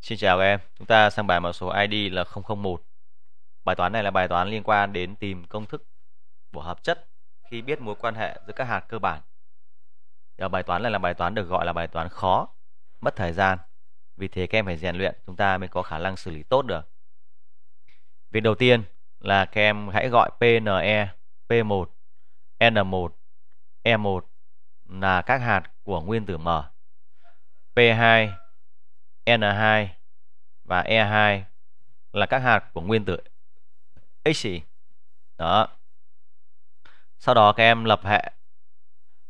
Xin chào các em, chúng ta sang bài mã số ID là 001 Bài toán này là bài toán liên quan đến tìm công thức của hợp chất khi biết mối quan hệ giữa các hạt cơ bản Ở Bài toán này là bài toán được gọi là bài toán khó, mất thời gian Vì thế các em phải rèn luyện, chúng ta mới có khả năng xử lý tốt được Việc đầu tiên là các em hãy gọi PNE, P1, N1, E1 là các hạt của nguyên tử M P2 N2 và E2 là các hạt của nguyên tử X. Đó. Sau đó các em lập hệ.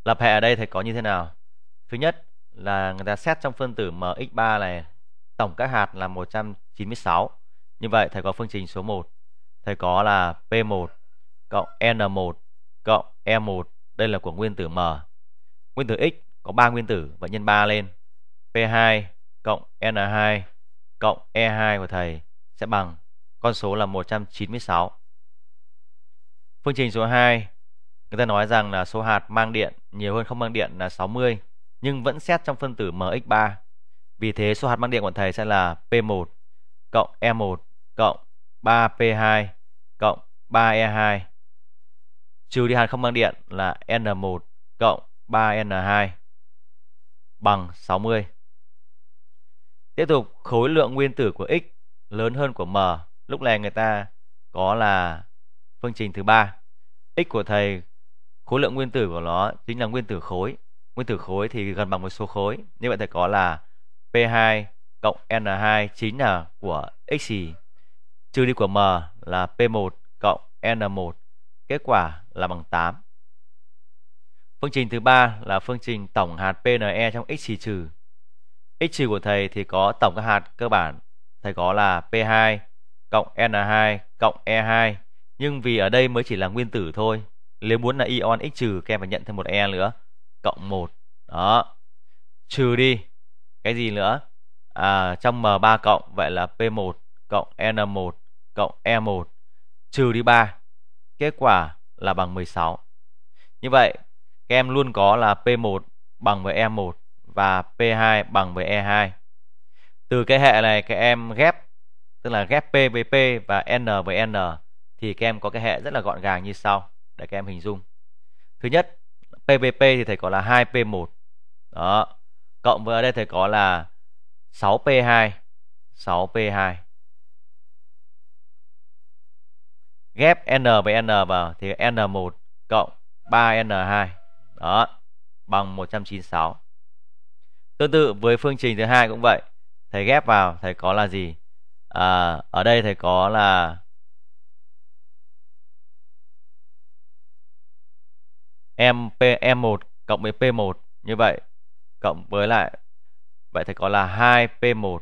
Lập hệ ở đây thì có như thế nào? Thứ nhất là người ta xét trong phân tử MX3 này tổng các hạt là 196. Như vậy thầy có phương trình số 1. Thầy có là P1 cộng N1 cộng E1. Đây là của nguyên tử M. Nguyên tử X có 3 nguyên tử, vậy nhân 3 lên. P2 cộng N2 cộng E2 của thầy sẽ bằng con số là 196. Phương trình số 2 người ta nói rằng là số hạt mang điện nhiều hơn không mang điện là 60 nhưng vẫn xét trong phân tử MX3. Vì thế số hạt mang điện của thầy sẽ là P1 cộng E1 cộng 3P2 cộng 3E2 trừ đi hạt không mang điện là N1 cộng 3N2 bằng 60 tiếp tục khối lượng nguyên tử của x lớn hơn của m lúc này người ta có là phương trình thứ ba x của thầy khối lượng nguyên tử của nó chính là nguyên tử khối nguyên tử khối thì gần bằng một số khối như vậy thầy có là p2 cộng n2 chính là của x trừ đi của m là p1 cộng n1 kết quả là bằng 8 phương trình thứ ba là phương trình tổng hạt pne trong x trừ x trừ của thầy thì có tổng các hạt cơ bản thầy có là P2 cộng n 2 cộng E2 nhưng vì ở đây mới chỉ là nguyên tử thôi nếu muốn là ion x trừ các em phải nhận thêm một E nữa cộng 1 đó trừ đi cái gì nữa à, trong M3 cộng vậy là P1 cộng N1 cộng E1 trừ đi 3 kết quả là bằng 16 như vậy các em luôn có là P1 bằng với E1 và P2 bằng với E2. Từ cái hệ này các em ghép tức là ghép P với P và N với N thì các em có cái hệ rất là gọn gàng như sau để các em hình dung. Thứ nhất, p với p thì thầy có là 2P1. Đó. Cộng với ở đây thầy có là 6P2, 6P2. Ghép N với N vào thì N1 cộng 3N2. Đó, bằng 196 tương tự với phương trình thứ hai cũng vậy thầy ghép vào thầy có là gì à, ở đây thầy có là m p m một cộng với P1 như vậy cộng với lại vậy thầy có là 2P1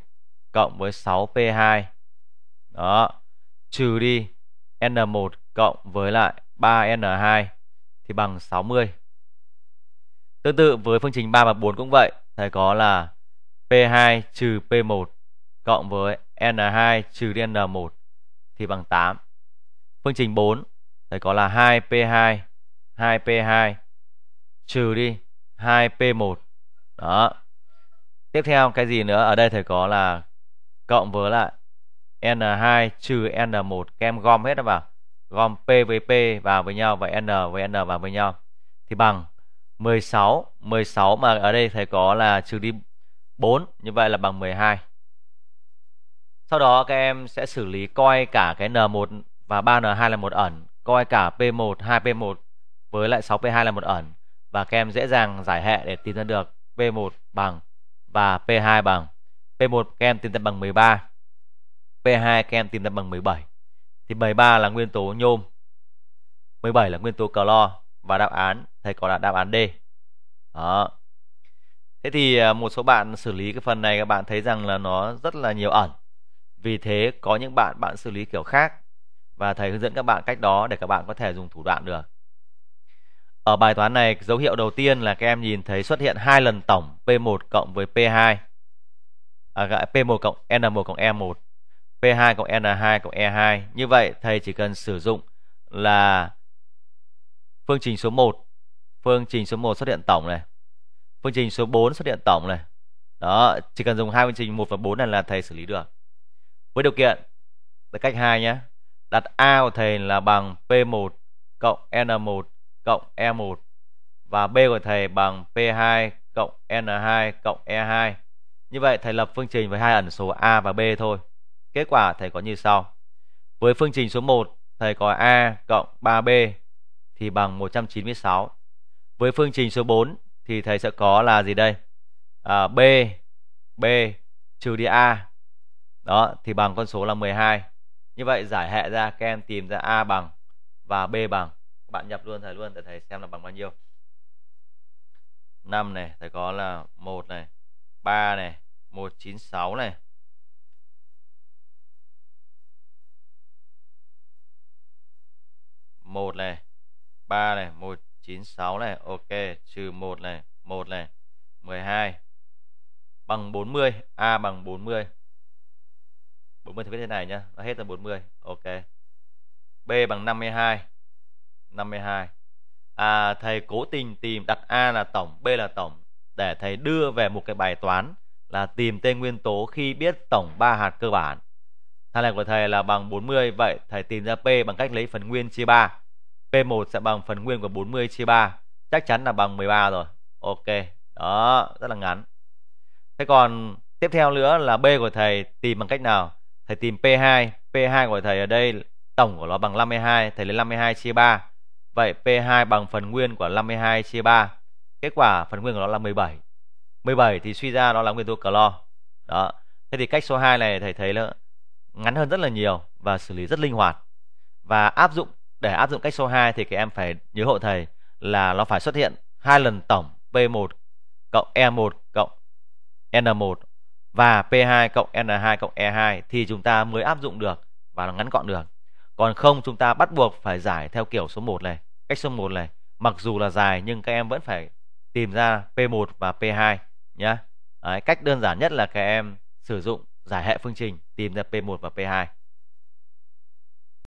cộng với 6P2 đó trừ đi N1 cộng với lại 3N2 thì bằng 60 tương tự với phương trình 3 và 4 cũng vậy thầy có là P2 trừ P1 cộng với N2 trừ N1 thì bằng 8. Phương trình 4 thầy có là 2P2 2P2 trừ đi 2P1. Đó. Tiếp theo cái gì nữa? Ở đây thầy có là cộng với lại N2 trừ N1 các em gom hết nó vào. Gom P với P vào với nhau và N với N vào với nhau thì bằng 16 16 mà ở đây thầy có là trừ đi 4 như vậy là bằng 12 sau đó các em sẽ xử lý coi cả cái N1 và 3N2 là một ẩn coi cả P1 2P1 với lại 6P2 là một ẩn và các em dễ dàng giải hệ để tìm ra được P1 bằng và P2 bằng P1 các em tìm ra bằng 13 P2 các em tìm ra bằng 17 thì 73 là nguyên tố nhôm 17 là nguyên tố clo và đáp án thầy có là đáp án D đó thế thì à, một số bạn xử lý cái phần này các bạn thấy rằng là nó rất là nhiều ẩn vì thế có những bạn bạn xử lý kiểu khác và thầy hướng dẫn các bạn cách đó để các bạn có thể dùng thủ đoạn được ở bài toán này dấu hiệu đầu tiên là các em nhìn thấy xuất hiện hai lần tổng P1 cộng với P2 à, P1 cộng N1 cộng E1 P2 cộng N2 cộng E2 như vậy thầy chỉ cần sử dụng là Phương trình số 1. Phương trình số 1 xuất hiện tổng này. Phương trình số 4 xuất hiện tổng này. Đó, chỉ cần dùng hai phương trình 1 và 4 này là thầy xử lý được. Với điều kiện cách 2 nhé. Đặt A của thầy là bằng P1 cộng N1 cộng E1 và B của thầy bằng P2 cộng N2 cộng E2. Như vậy thầy lập phương trình với hai ẩn số A và B thôi. Kết quả thầy có như sau. Với phương trình số 1 thầy có A cộng 3B thì bằng 196. Với phương trình số 4 thì thầy sẽ có là gì đây? À, B B trừ đi A. Đó thì bằng con số là 12. Như vậy giải hệ ra các em tìm ra A bằng và B bằng. Các bạn nhập luôn thầy luôn để thầy xem là bằng bao nhiêu. 5 này, thầy có là 1 này, 3 này, 196 này. một này 3 này 196 này ok trừ 1 này 1 này 12 bằng 40 A à, bằng 40 40 thì viết thế này nhá nó hết là 40 ok B bằng 52 52 à, thầy cố tình tìm đặt A là tổng B là tổng để thầy đưa về một cái bài toán là tìm tên nguyên tố khi biết tổng 3 hạt cơ bản. Thang này của thầy là bằng 40 vậy thầy tìm ra P bằng cách lấy phần nguyên chia 3. P1 sẽ bằng phần nguyên của 40 chia 3 Chắc chắn là bằng 13 rồi Ok Đó rất là ngắn Thế còn tiếp theo nữa là B của thầy tìm bằng cách nào Thầy tìm P2 P2 của thầy ở đây tổng của nó bằng 52 Thầy lấy 52 chia 3 Vậy P2 bằng phần nguyên của 52 chia 3 Kết quả phần nguyên của nó là 17 17 thì suy ra nó là nguyên tố clo Đó Thế thì cách số 2 này thầy thấy nó ngắn hơn rất là nhiều và xử lý rất linh hoạt và áp dụng để áp dụng cách số 2 thì các em phải nhớ hộ thầy là nó phải xuất hiện hai lần tổng P1 cộng E1 cộng N1 và P2 cộng N2 cộng E2 thì chúng ta mới áp dụng được và nó ngắn gọn được. Còn không chúng ta bắt buộc phải giải theo kiểu số 1 này, cách số 1 này. Mặc dù là dài nhưng các em vẫn phải tìm ra P1 và P2 nhé cách đơn giản nhất là các em sử dụng giải hệ phương trình tìm ra P1 và P2.